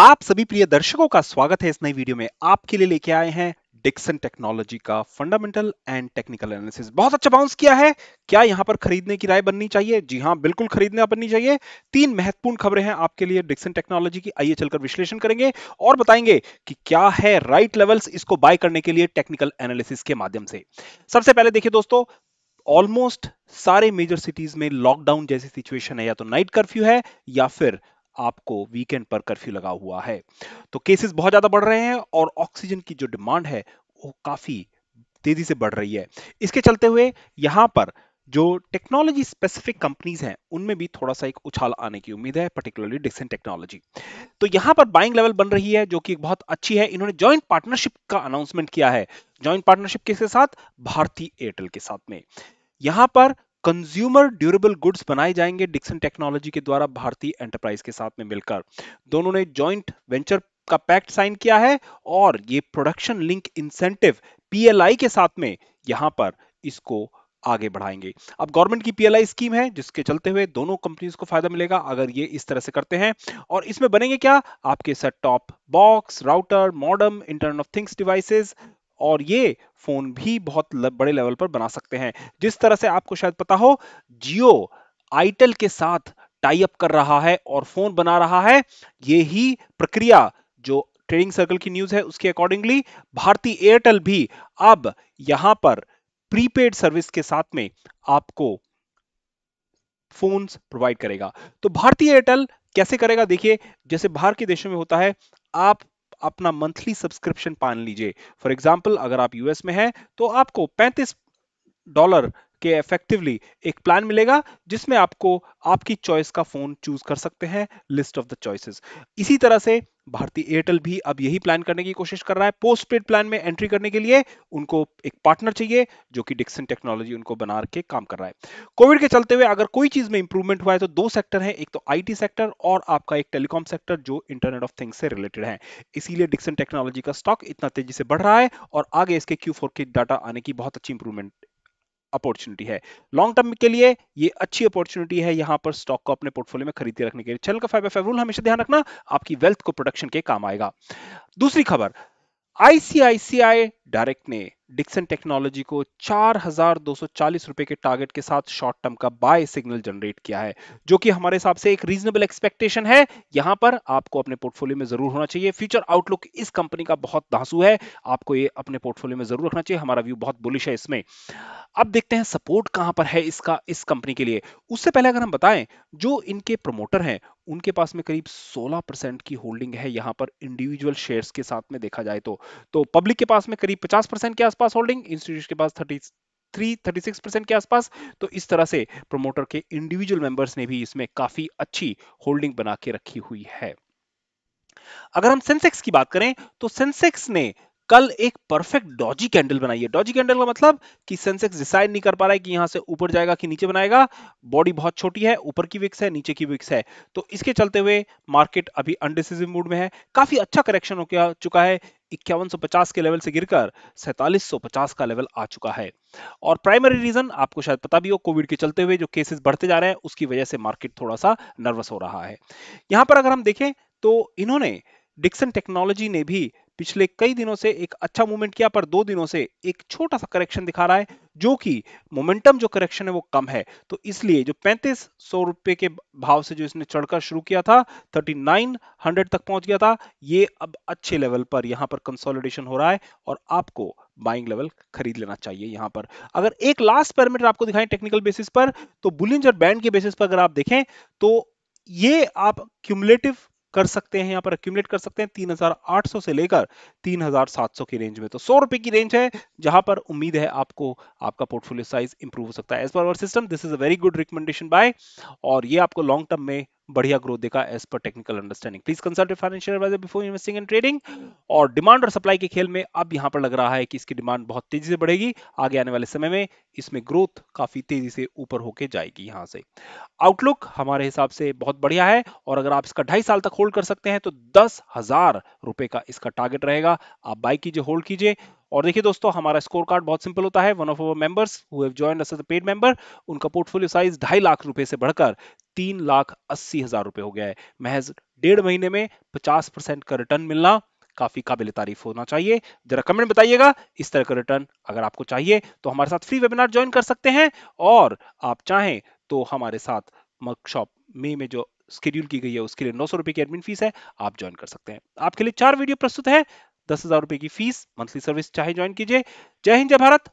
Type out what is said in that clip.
आप सभी प्रिय दर्शकों का स्वागत है इस नई वीडियो में आपके लिए लेके आए हैं डिक्सन टेक्नोलॉजी का फंडामेंटल एंड टेक्निकल एनालिसिस बहुत अच्छा बाउंस किया है क्या यहां पर खरीदने की राय बननी चाहिए जी हां बिल्कुल खरीदना बननी चाहिए तीन महत्वपूर्ण खबरें हैं आपके लिए डिक्सन टेक्नोलॉजी की आइए चलकर विश्लेषण करेंगे और बताएंगे कि क्या है राइट लेवल्स इसको बाय करने के लिए टेक्निकल एनालिसिस के माध्यम से सबसे पहले देखिए दोस्तों ऑलमोस्ट सारे मेजर सिटीज में लॉकडाउन जैसी सिचुएशन है या तो नाइट कर्फ्यू है या फिर आपको वीकेंड पर कर्फ्यू लगा हुआ है तो केसेस बहुत ज़्यादा बढ़ रहे हैं और ऑक्सीजन की जो डिमांड है वो काफ़ी तेज़ी से बढ़ रही है इसके चलते हुए यहां पर जो टेक्नोलॉजी स्पेसिफिक कंपनीज हैं उनमें भी थोड़ा सा एक उछाल आने की उम्मीद है पर्टिकुलरली डिक्सन टेक्नोलॉजी तो यहां पर बाइंग लेवल बन रही है जो कि बहुत अच्छी है इन्होंने जॉइंट पार्टनरशिप का अनाउंसमेंट किया है जॉइंट पार्टनरशिप किसके साथ भारतीय एयरटेल के साथ में यहां पर कंज्यूमर ड्यूरेबल गुड्स बनाए जाएंगे डिक्सन टेक्नोलॉजी के द्वारा भारतीय एंटरप्राइज के साथ में मिलकर दोनों ने ज्वाइंट वेंचर का पैक्ट साइन किया है और ये प्रोडक्शन लिंक इंसेंटिव पीएलआई के साथ में यहां पर इसको आगे बढ़ाएंगे अब गवर्नमेंट की पीएलआई स्कीम है जिसके चलते हुए दोनों कंपनीज को फायदा मिलेगा अगर ये इस तरह से करते हैं और इसमें बनेंगे क्या आपके set top box router modem internet of things devices और ये फोन भी बहुत बड़े लेवल पर बना सकते हैं जिस तरह से आपको शायद पता हो जियो आईटेल के साथ टाई अप कर रहा है और फोन बना रहा है ये ही प्रक्रिया जो ट्रेडिंग सर्कल की न्यूज है उसके अकॉर्डिंगली भारतीय एयरटेल भी अब यहां पर प्रीपेड सर्विस के साथ में आपको फोन्स प्रोवाइड करेगा तो भारतीय एयरटेल कैसे करेगा देखिए जैसे बाहर के देशों में होता है आप अपना मंथली सब्सक्रिप्शन पान लीजिए फॉर एग्जाम्पल अगर आप यूएस में हैं तो आपको 35 डॉलर के इफेक्टिवली एक प्लान मिलेगा जिसमें आपको आपकी चॉइस का फोन चूज कर सकते हैं लिस्ट ऑफ द चॉइसेस इसी तरह से भारतीय एयरटेल भी अब यही प्लान करने की कोशिश कर रहा है पोस्ट पेड प्लान में एंट्री करने के लिए उनको एक पार्टनर चाहिए जो कि डिक्सन टेक्नोलॉजी उनको बना के काम कर रहा है कोविड के चलते हुए अगर कोई चीज में इंप्रूवमेंट हुआ है तो दो सेक्टर है एक तो आईटी सेक्टर और आपका एक टेलीकॉम सेक्टर जो इंटरनेट ऑफ थिंग्स से रिलेटेड है इसीलिए डिक्सन टेक्नोलॉजी का स्टॉक इतना तेजी से बढ़ रहा है और आगे इसके क्यू के डाटा आने की बहुत अच्छी इंप्रूवमेंट अपॉर्चुनिटी है लॉन्ग टर्म के लिए ये अच्छी अपॉर्चुनिटी है यहाँ पर स्टॉक को अपने पोर्टफोलियो में खरीदे रखने के लिए चैनल का फाइव एफ रूल हमेशा ध्यान रखना आपकी वेल्थ को प्रोडक्शन के काम आएगा दूसरी खबर आईसीआईसीआई डायरेक्ट ने डिक्सन टेक्नोलॉजी को चार रुपए के टारगेट के साथ शॉर्ट टर्म का बाय सिग्नल जनरेट किया है जो कि हमारे हिसाब से एक रीजनेबल एक्सपेक्टेशन है यहां पर आपको अपने पोर्टफोलियो में जरूर होना चाहिए फ्यूचर आउटलुक इस कंपनी का बहुत धांसू है आपको ये अपने पोर्टफोलियो में जरूर रखना चाहिए हमारा व्यू बहुत बुलिश है इसमें अब देखते हैं सपोर्ट कहां पर है इसका इस कंपनी के लिए उससे पहले अगर हम बताएं जो इनके प्रमोटर हैं उनके पास में करीब 16 परसेंट की होल्डिंग है यहां पर इंडिविजुअल शेयर्स के साथ में देखा जाए तो तो पब्लिक के पास में करीब 50 परसेंट के आसपास होल्डिंग इंस्टीट्यूट के पास thirty three thirty six percent के आसपास तो इस तरह से प्रोमोटर के इंडिविजुअल मेंबर्स ने भी इसमें काफी अच्छी होल्डिंग बना के रखी हुई है अगर हम सेंसेक्स की बात करें तो सेंसेक्स ने कल एक परफेक्ट डॉजी कैंडल बनाइए डॉजी कैंडल का मतलब कि सेंसेक्स डिसाइड नहीं कर पा रहा है कि यहां से ऊपर जाएगा कि नीचे बनाएगा बॉडी बहुत छोटी है ऊपर की विक्स है नीचे की विक्स है तो इसके चलते हुए मार्केट अभी अनडिसिजिव मूड में है काफी अच्छा करेक्शन हो गया चुका है इक्यावन के लेवल से गिरकर सैतालीस का लेवल आ चुका है और प्राइमरी रीजन आपको शायद पता भी हो कोविड के चलते हुए जो केसेस बढ़ते जा रहे हैं उसकी वजह से मार्केट थोड़ा सा नर्वस हो रहा है यहां पर अगर हम देखें तो इन्होंने डिक्सन टेक्नोलॉजी ने भी पिछले कई दिनों से एक अच्छा मूवमेंट किया पर दो दिनों से एक छोटा सा करेक्शन दिखा रहा है जो कि मोमेंटम जो करेक्शन है वो कम है तो इसलिए जो पैंतीस सौ रुपए के भाव से जो इसने चढ़कर शुरू किया था 3900 हंड्रेड तक पहुंच गया था ये अब अच्छे लेवल पर यहां पर कंसोलिडेशन हो रहा है और आपको बाइंग लेवल खरीद लेना चाहिए यहां पर अगर एक लास्ट पैरामीटर आपको दिखाएं टेक्निकल बेसिस पर तो बुलिंजर बैंड के बेसिस पर अगर आप देखें तो ये आप क्यूमुलेटिव कर सकते हैं यहाँ पर अक्यूमलेट कर सकते हैं 3,800 से लेकर 3,700 की रेंज में तो सौ रुपए की रेंज है जहां पर उम्मीद है आपको आपका पोर्टफोलियो साइज इंप्रूव हो सकता है as per our system this is a very good recommendation by और ये आपको लॉन्ग टर्म में बढ़िया ग्रोथ देखा as per technical understanding please consult financial advisor before investing and trading और डिमांड और सप्लाई के खेल में अब यहां पर लग रहा है कि इसकी डिमांड बहुत तेजी से बढ़ेगी आगे आने वाले समय में इसमें ग्रोथ काफी तेजी से ऊपर होके जाएगी यहां से आउटलुक हमारे हिसाब से बहुत बढ़िया है और अगर आप इसका ढाई साल तक होल्ड कर सकते हैं तो दस हजार रुपए का इसका टारगेट रहेगा आप बाई कीजिए होल्ड कीजिए और देखिए दोस्तों हमारा स्कोर कार्ड बहुत सिंपल होता है one of our members who have joined us as a paid member उनका पोर्टफोलियो साइज ढाई लाख रुपए से बढ़कर तीन लाख अस्सी हजार रुपए हो गया है महज डेढ़ महीने में पचास परसेंट का रिटर्न मिलना काफी काबिल तारीफ होना चाहिए जरा कमेंट बताइएगा इस तरह का रिटर्न अगर आपको चाहिए तो हमारे साथ फ्री वेबिनार ज्वाइन कर सकते हैं और आप चाहें तो हमारे साथ वर्कशॉप मे में जो स्केड्यूल की गई है उसके लिए नौ सौ रुपए की एडमिन फीस है आप ज्वाइन कर सकते हैं आपके लिए चार वीडियो प्रस्तुत है दस हजार रुपए की फीस मंथली सर्विस चाहे ज्वाइन कीजिए जय हिंद जय भारत